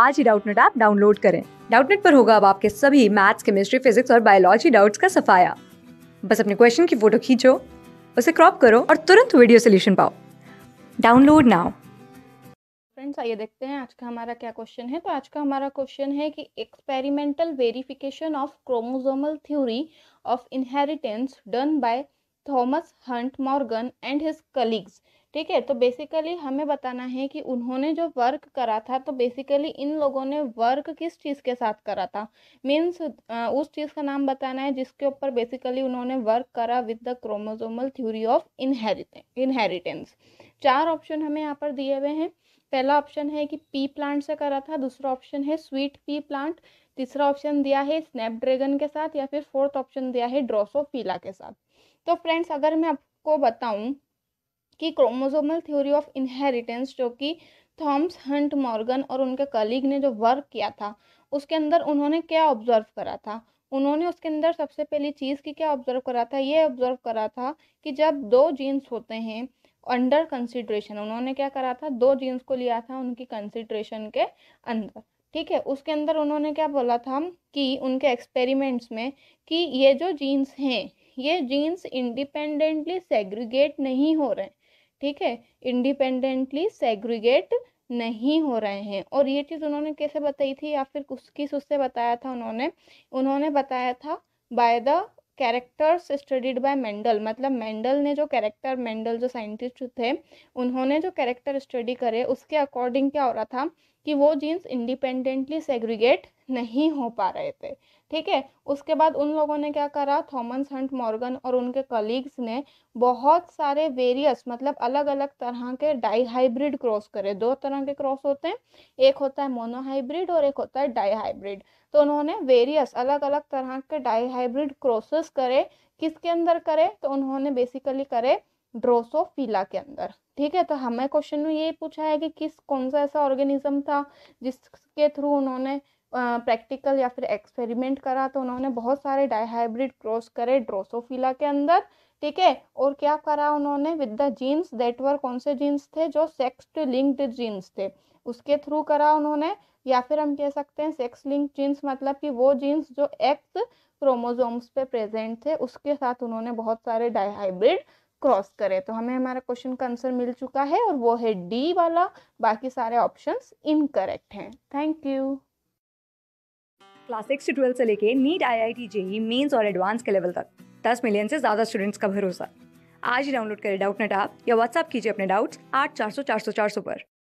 आज ही Doubtnut app download करें डाउटनेट पर होगा अब आपके सभी मैथ्स केमिस्ट्री फिजिक्स और बायोलॉजी डाउट्स का सफाया बस अपने क्वेश्चन की फोटो खींचो उसे क्रॉप करो और तुरंत वीडियो सोल्यूशन पाओ डाउनलोड नाउ फ्रेंड्स आइए देखते हैं आज का हमारा क्या क्वेश्चन है तो आज का हमारा क्वेश्चन है कि experimental verification of chromosomal theory of inheritance done by Thomas Hunt Morgan and his colleagues ठीक है तो बेसिकली हमें बताना है कि उन्होंने जो वर्क करा था तो बेसिकली इन लोगों ने वर्क किस चीज़ के साथ करा था मीन्स उस चीज़ का नाम बताना है जिसके ऊपर बेसिकली उन्होंने वर्क करा with the chromosomal theory of inheritance चार ऑप्शन हमें यहाँ पर दिए हुए हैं पहला ऑप्शन है कि पी प्लांट से करा था दूसरा ऑप्शन है स्वीट पी प्लांट तीसरा ऑप्शन दिया है स्नैपड्रैगन के साथ या फिर फोर्थ ऑप्शन दिया है ड्रोसोफीला के साथ तो फ्रेंड्स अगर मैं आपको बताऊं कि क्रोमोसोमल थ्योरी ऑफ इनहेरिटेंस जो कि थॉम्स हंट मॉर्गन और उनके कलीग ने जो वर्क किया था उसके अंदर उन्होंने क्या ऑब्जर्व करा था उन्होंने उसके अंदर सबसे पहली चीज़ की क्या ऑब्जर्व करा था ये ऑब्जर्व करा था कि जब दो जीन्स होते हैं अंडर कंसिड्रेशन उन्होंने क्या करा था दो जीन्स को लिया था उनकी कंसिड्रेशन के अंदर ठीक है उसके अंदर उन्होंने क्या बोला था कि उनके एक्सपेरिमेंट्स में कि ये जो जीन्स हैं ये जीन्स इंडिपेंडेंटली सेग्रीगेट नहीं हो रहे ठीक है इंडिपेंडेंटली सेग्रीगेट नहीं हो रहे हैं और ये चीज़ उन्होंने कैसे बताई थी या फिर कुछ किस उससे बताया था उन्होंने उन्होंने बताया था by the characters studied by Mendel मतलब मेंडल ने जो कैरेक्टर मेंडल जो साइंटिस्ट थे उन्होंने जो कैरेक्टर स्टडी करे उसके अकॉर्डिंग क्या हो रहा था कि वो जीन्स इंडिपेंडेंटली सेग्रीगेट नहीं हो पा रहे थे ठीक है उसके बाद उन लोगों ने क्या करा थॉमस हंट मॉर्गन और उनके कलीग्स ने बहुत सारे वेरियस मतलब अलग अलग तरह के डाई हाइब्रिड क्रॉस करे दो तरह के क्रॉस होते हैं एक होता है मोनोहाइब्रिड और एक होता है डाई हाइब्रिड तो उन्होंने वेरियस अलग अलग तरह के डाई हाइब्रिड क्रॉसेस करे किसके अंदर करे तो उन्होंने बेसिकली करे ड्रोसोफिला के अंदर ठीक है तो हमें क्वेश्चन में यही पूछा है कि किस कौन सा ऐसा ऑर्गेनिज्म था जिसके थ्रू उन्होंने प्रैक्टिकल या फिर एक्सपेरिमेंट करा तो उन्होंने बहुत सारे डायहाइब्रिड क्रॉस करे ड्रोसोफिला के अंदर ठीक है और क्या करा उन्होंने with the genes that were कौन से जीन्स थे जो सेक्स लिंक्ड जीन्स थे उसके थ्रू करा उन्होंने या फिर हम कह सकते हैं सेक्स लिंक जीन्स मतलब कि वो जीन्स जो एक्स क्रोमोजोम्स पे प्रेजेंट थे उसके साथ उन्होंने बहुत सारे डायहाइब्रिड क्रॉस करें तो हमें हमारा क्वेश्चन का आंसर मिल चुका है और वो है डी वाला बाकी सारे ऑप्शन इनकरेक्ट हैं थैंक यू क्लास सिक्स से ट्वेल्थ से लेके NEET I I T JEE mains और एडवांस के लेवल तक दस मिलियन से ज़्यादा स्टूडेंट्स का भरोसा आज ही डाउनलोड करें डाउट नेट आप या व्हाट्सअप कीजिए अपने डाउट्स आठ चार सौ चार सौ चार सौ पर